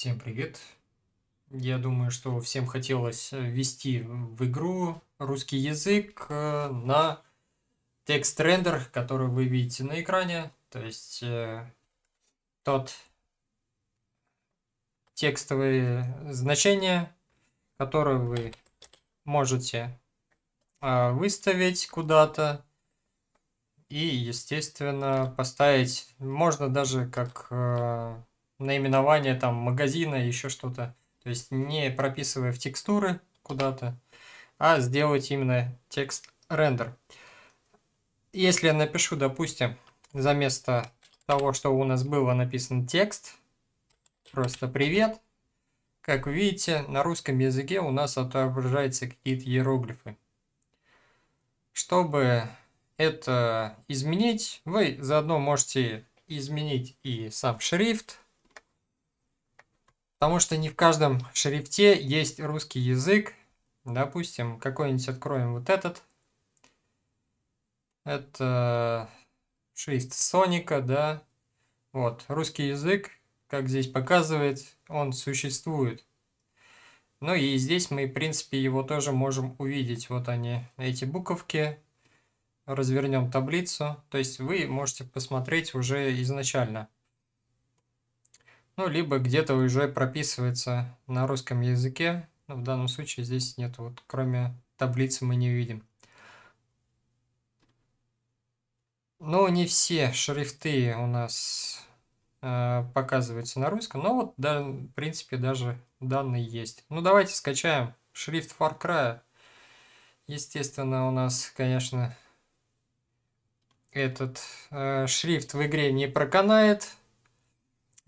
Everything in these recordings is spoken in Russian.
Всем привет! Я думаю, что всем хотелось э, ввести в игру русский язык э, на текст-рендер, который вы видите на экране. То есть э, тот текстовые значения, которые вы можете а, выставить куда-то и, естественно, поставить. Можно даже как наименование там магазина, еще что-то. То есть не прописывая в текстуры куда-то, а сделать именно текст рендер. Если я напишу, допустим, за место того, что у нас было написан текст, просто привет, как видите, на русском языке у нас отображаются какие-то иероглифы. Чтобы это изменить, вы заодно можете изменить и сам шрифт, Потому что не в каждом шрифте есть русский язык. Допустим, какой-нибудь откроем вот этот. Это шрифт Соника, да. Вот, русский язык, как здесь показывает, он существует. Ну и здесь мы, в принципе, его тоже можем увидеть. Вот они, эти буковки. Развернем таблицу. То есть вы можете посмотреть уже изначально. Ну, либо где-то уже прописывается на русском языке. Но в данном случае здесь нет, вот кроме таблицы мы не видим. Но не все шрифты у нас э, показываются на русском, но вот, да, в принципе, даже данные есть. Ну, давайте скачаем шрифт Far Cry. Естественно, у нас, конечно, этот э, шрифт в игре не проканает,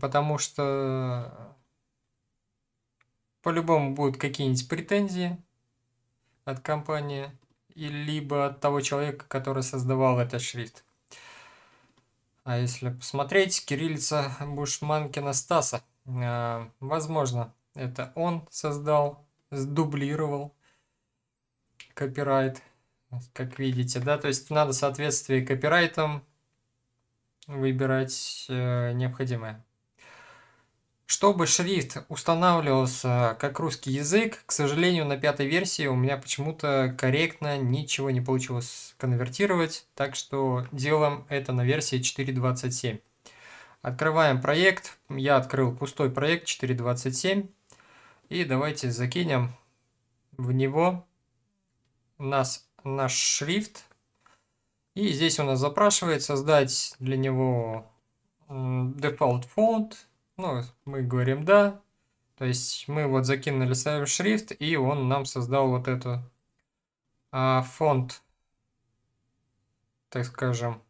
Потому что по-любому будут какие-нибудь претензии от компании или либо от того человека, который создавал этот шрифт. А если посмотреть, кириллица Бушманкина Стаса, э, возможно, это он создал, сдублировал копирайт, как видите, да, то есть надо в соответствии копирайтом выбирать э, необходимое. Чтобы шрифт устанавливался как русский язык, к сожалению, на пятой версии у меня почему-то корректно ничего не получилось конвертировать, так что делаем это на версии 4.27. Открываем проект, я открыл пустой проект 4.27, и давайте закинем в него нас, наш шрифт, и здесь у нас запрашивает создать для него дефолт фонд, ну, мы говорим да. То есть мы вот закинули сам шрифт, и он нам создал вот эту а, фонд, так скажем,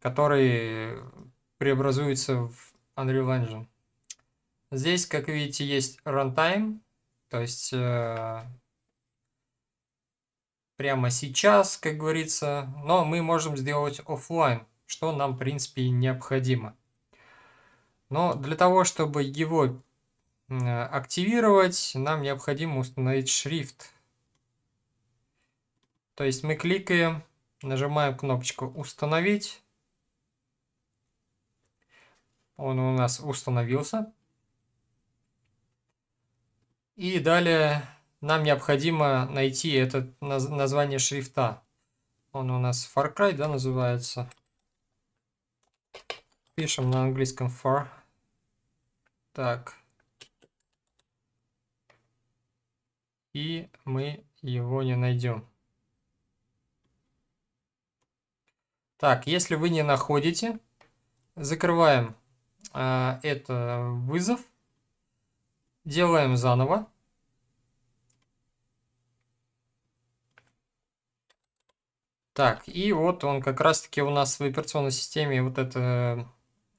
который преобразуется в Unreal Engine. Здесь, как видите, есть runtime, то есть э, прямо сейчас, как говорится, но мы можем сделать офлайн, что нам, в принципе, и необходимо. Но для того, чтобы его активировать, нам необходимо установить шрифт. То есть мы кликаем, нажимаем кнопочку «Установить». Он у нас установился. И далее нам необходимо найти это название шрифта. Он у нас Far Cry, да, называется. Пишем на английском for. Так. И мы его не найдем. Так, если вы не находите, закрываем э, это вызов. Делаем заново. Так, и вот он как раз-таки у нас в операционной системе вот это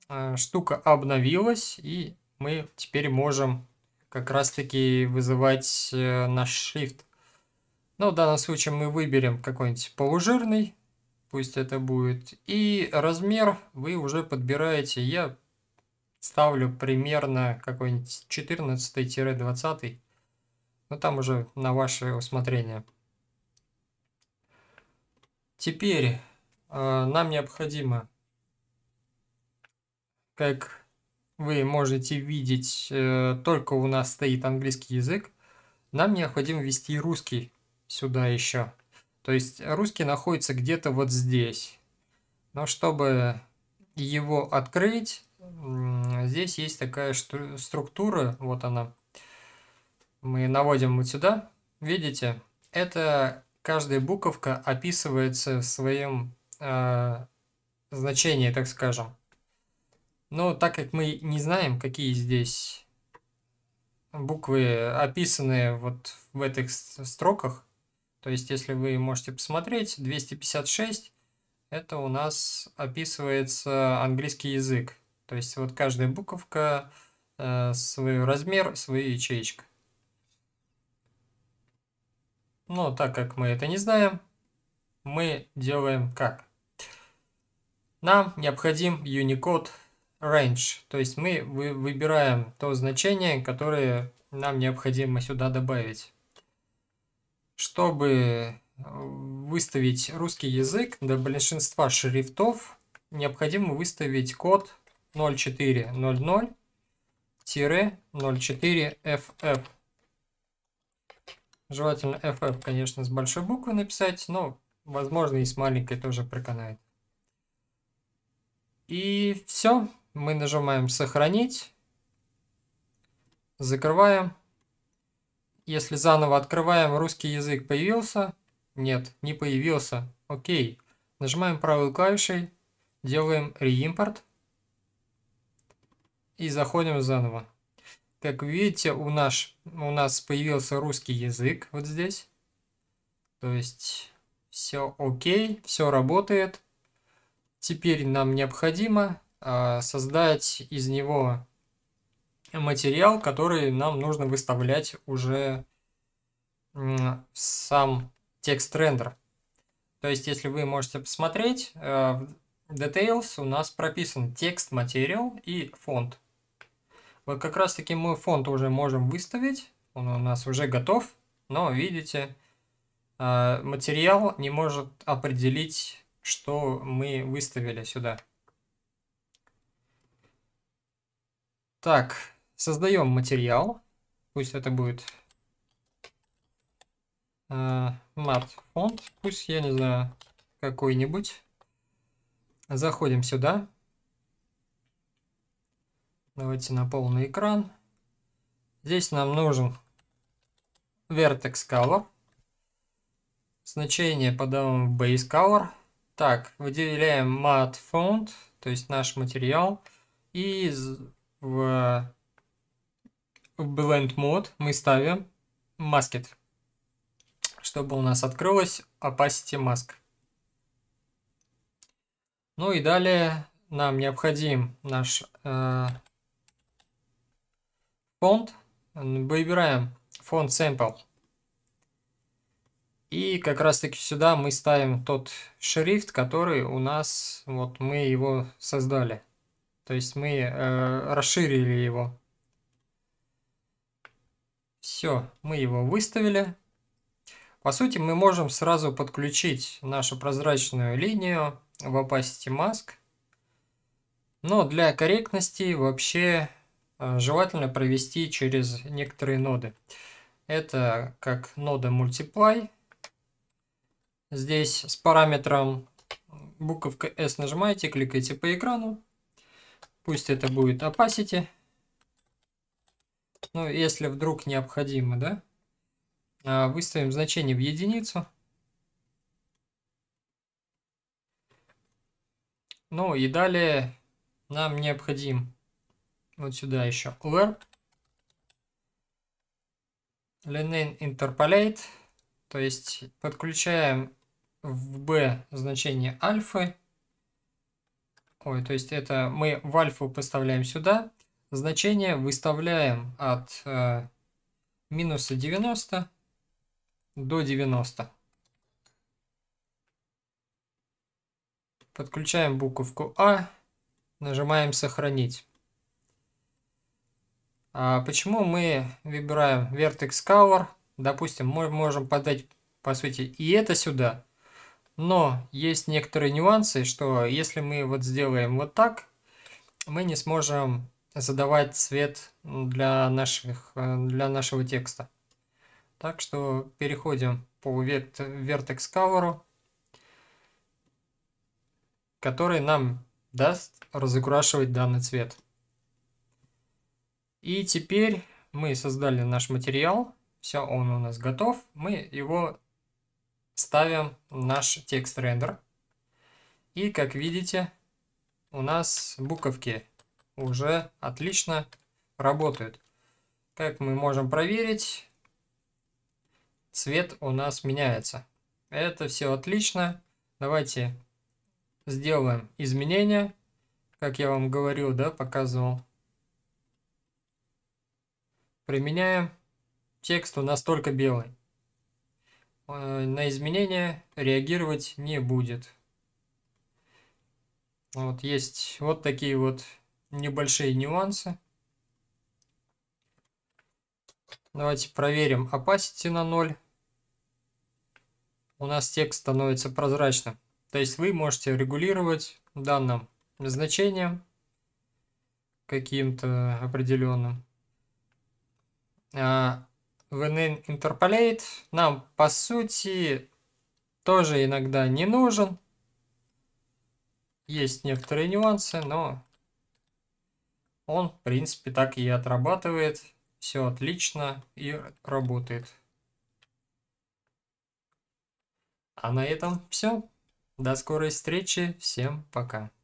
Э, штука обновилась, и мы теперь можем как раз-таки вызывать э, наш shift. Но в данном случае мы выберем какой-нибудь полужирный, пусть это будет. И размер вы уже подбираете. Я ставлю примерно какой-нибудь 14-20. Но там уже на ваше усмотрение. Теперь э, нам необходимо как вы можете видеть, э, только у нас стоит английский язык, нам необходимо ввести русский сюда еще. То есть русский находится где-то вот здесь. Но чтобы его открыть, здесь есть такая структура, вот она. Мы наводим вот сюда, видите? Это каждая буковка описывается в своем э, значении, так скажем. Но так как мы не знаем, какие здесь буквы описаны вот в этих строках, то есть если вы можете посмотреть, 256 это у нас описывается английский язык. То есть вот каждая буковка, э, свой размер, свою ячеечку. Но так как мы это не знаем, мы делаем как? Нам необходим Unicode range, то есть мы вы выбираем то значение, которое нам необходимо сюда добавить. Чтобы э, выставить русский язык для большинства шрифтов, необходимо выставить код 0400-04FF. Желательно FF, конечно, с большой буквы написать, но, возможно, и с маленькой тоже проканает. И все. Мы нажимаем «Сохранить», закрываем. Если заново открываем, русский язык появился? Нет, не появился. Окей. Нажимаем правой клавишей, делаем реимпорт и заходим заново. Как видите, у, наш, у нас появился русский язык вот здесь. То есть все окей, все работает. Теперь нам необходимо а, создать из него материал, который нам нужно выставлять уже в сам текст рендер. То есть, если вы можете посмотреть, э, в Details у нас прописан текст, материал и фонд. Вот как раз таки мы фонд уже можем выставить, он у нас уже готов, но видите, э, материал не может определить, что мы выставили сюда. Так, создаем материал. Пусть это будет э, мат фонд. Пусть, я не знаю, какой-нибудь. Заходим сюда. Давайте на полный экран. Здесь нам нужен vertex color. Значение подаем в base color. Так, выделяем mat font, то есть наш материал. И в, в Blend Mode мы ставим Masked, чтобы у нас открылась Opacity Mask. Ну и далее нам необходим наш э, фонд. Выбираем фонд Sample. И как раз таки сюда мы ставим тот шрифт, который у нас, вот мы его создали. То есть мы э, расширили его. Все, мы его выставили. По сути, мы можем сразу подключить нашу прозрачную линию в opacity mask. Но для корректности вообще э, желательно провести через некоторые ноды. Это как нода multiply. Здесь с параметром буковка S нажимаете, кликаете по экрану. Пусть это будет opacity. Ну, если вдруг необходимо, да? А выставим значение в единицу. Ну и далее нам необходим вот сюда еще var lenane interpolate, то есть подключаем в b значение альфы Ой, то есть это мы в альфу поставляем сюда, значение выставляем от э, минуса 90 до 90. Подключаем буковку А, нажимаем «Сохранить». А почему мы выбираем Vertex Color? Допустим, мы можем подать, по сути, и это сюда, но есть некоторые нюансы, что если мы вот сделаем вот так, мы не сможем задавать цвет для, наших, э, для нашего текста. Так что переходим по Vertex Cover, который нам даст разукрашивать данный цвет. И теперь мы создали наш материал, все, он у нас готов, мы его ставим наш текст рендер. И как видите, у нас буковки уже отлично работают. Как мы можем проверить, цвет у нас меняется. Это все отлично. Давайте сделаем изменения, как я вам говорил, да, показывал. Применяем. Текст у нас только белый. Э, на изменения реагировать не будет. Вот есть вот такие вот небольшие нюансы. Давайте проверим opacity на 0. У нас текст становится прозрачным. То есть вы можете регулировать данным значением каким-то определенным. А VNN Interpolate нам, по сути, тоже иногда не нужен. Есть некоторые нюансы, но он, в принципе, так и отрабатывает. Все отлично и работает. А на этом все. До скорой встречи. Всем пока.